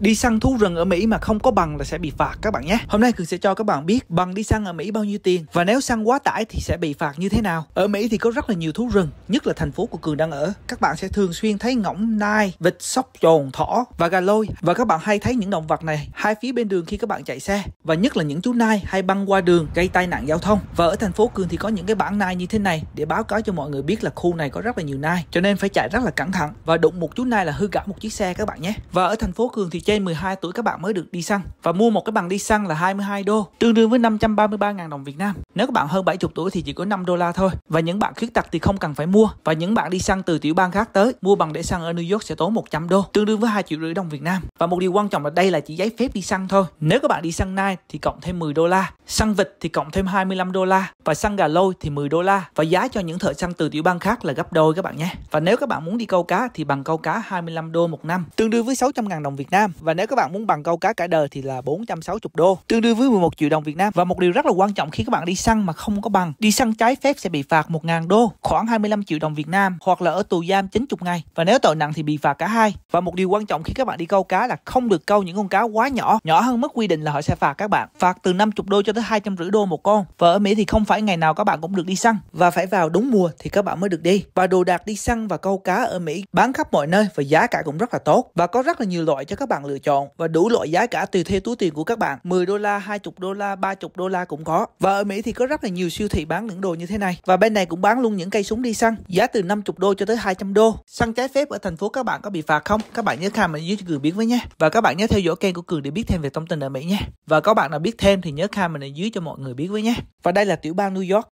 Đi săn thú rừng ở Mỹ mà không có bằng là sẽ bị phạt các bạn nhé. Hôm nay Cường sẽ cho các bạn biết bằng đi săn ở Mỹ bao nhiêu tiền và nếu săn quá tải thì sẽ bị phạt như thế nào. Ở Mỹ thì có rất là nhiều thú rừng, nhất là thành phố của Cường đang ở. Các bạn sẽ thường xuyên thấy ngỗng nai, vịt, sóc, trồn, thỏ và gà lôi và các bạn hay thấy những động vật này hai phía bên đường khi các bạn chạy xe và nhất là những chú nai hay băng qua đường gây tai nạn giao thông. Và ở thành phố Cường thì có những cái bảng nai như thế này để báo cáo cho mọi người biết là khu này có rất là nhiều nai, cho nên phải chạy rất là cẩn thận và đụng một chú nai là hư cả một chiếc xe các bạn nhé. Và ở thành phố Cường thì trên 12 tuổi các bạn mới được đi xăng và mua một cái bằng đi xăng là 22 đô, tương đương với 533.000 đồng Việt Nam. Nếu các bạn hơn 70 tuổi thì chỉ có 5 đô la thôi. Và những bạn khuyết tật thì không cần phải mua và những bạn đi xăng từ tiểu bang khác tới mua bằng để xăng ở New York sẽ tốn 100 đô, tương đương với 2 triệu rưỡi đồng Việt Nam. Và một điều quan trọng là đây là chỉ giấy phép đi xăng thôi. Nếu các bạn đi xăng nai thì cộng thêm 10 đô la, xăng vịt thì cộng thêm 25 đô la và xăng gà lôi thì 10 đô la và giá cho những thợ xăng từ tiểu bang khác là gấp đôi các bạn nhé. Và nếu các bạn muốn đi câu cá thì bằng câu cá 25 đô một năm, tương đương với 600 000 đồng Việt Nam và nếu các bạn muốn bằng câu cá cả đời thì là 460 đô, tương đương với 11 triệu đồng Việt Nam. Và một điều rất là quan trọng khi các bạn đi săn mà không có bằng, đi săn trái phép sẽ bị phạt 1.000 đô, khoảng 25 triệu đồng Việt Nam hoặc là ở tù giam 90 ngày. Và nếu tội nặng thì bị phạt cả hai. Và một điều quan trọng khi các bạn đi câu cá là không được câu những con cá quá nhỏ, nhỏ hơn mức quy định là họ sẽ phạt các bạn. Phạt từ 50 đô cho tới rưỡi đô một con. Và ở Mỹ thì không phải ngày nào các bạn cũng được đi săn và phải vào đúng mùa thì các bạn mới được đi. Và đồ đạc đi săn và câu cá ở Mỹ bán khắp mọi nơi và giá cả cũng rất là tốt và có rất là nhiều loại cho các bạn bạn lựa chọn và đủ loại giá cả tùy theo túi tiền của các bạn 10 đô la 20 đô la 30 đô la cũng có và ở Mỹ thì có rất là nhiều siêu thị bán những đồ như thế này và bên này cũng bán luôn những cây súng đi săn giá từ 50 đô cho tới 200 đô săn trái phép ở thành phố các bạn có bị phạt không các bạn nhớ comment dưới cường biết với nhé và các bạn nhớ theo dõi kênh của cường để biết thêm về thông tin ở Mỹ nhé và các bạn nào biết thêm thì nhớ comment ở dưới cho mọi người biết với nhé và đây là tiểu bang New York